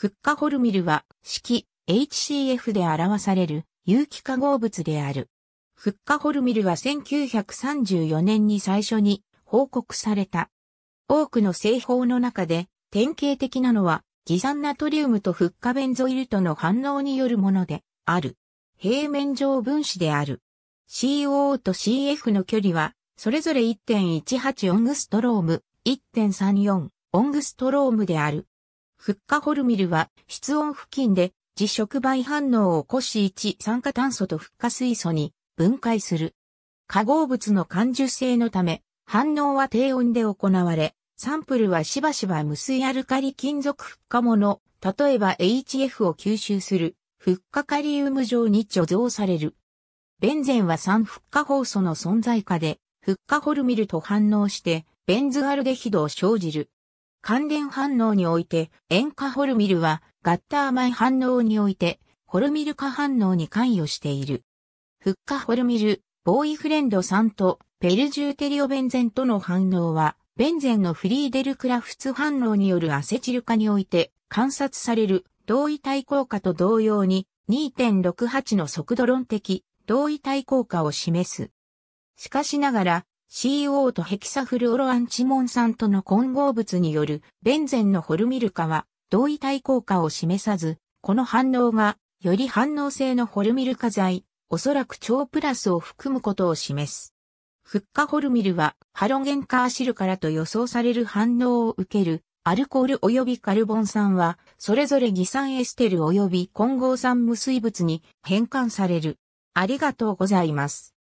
フッカホルミルは式 HCF で表される有機化合物である。フッカホルミルは1934年に最初に報告された。多くの製法の中で典型的なのは偽酸ナトリウムとフッカベンゾイルとの反応によるものである。平面上分子である。COO と CF の距離はそれぞれ1.18オングストローム、1.34オングストロームである。フッカホルミルは室温付近で磁触媒反応を起こし1酸化炭素とフッ化水素に分解する。化合物の感受性のため反応は低温で行われ、サンプルはしばしば無水アルカリ金属フッ化物、例えば HF を吸収するフッカカリウム状に貯蔵される。ベンゼンは酸フッ化酵素の存在下でフッカホルミルと反応してベンズアルデヒドを生じる。関連反応において、塩化ホルミルは、ガッターマイ反応において、ホルミル化反応に関与している。フッカホルミル、ボーイフレンド酸とペルジューテリオベンゼンとの反応は、ベンゼンのフリーデルクラフツ反応によるアセチル化において観察される同位体効果と同様に2.68の速度論的同位体効果を示す。しかしながら、CO とヘキサフルオロアンチモン酸との混合物によるベンゼンのホルミル化は同位体効果を示さず、この反応がより反応性のホルミル化剤、おそらく超プラスを含むことを示す。フッ化ホルミルはハロゲンカーシルからと予想される反応を受けるアルコール及びカルボン酸は、それぞれ偽酸エステル及び混合酸無水物に変換される。ありがとうございます。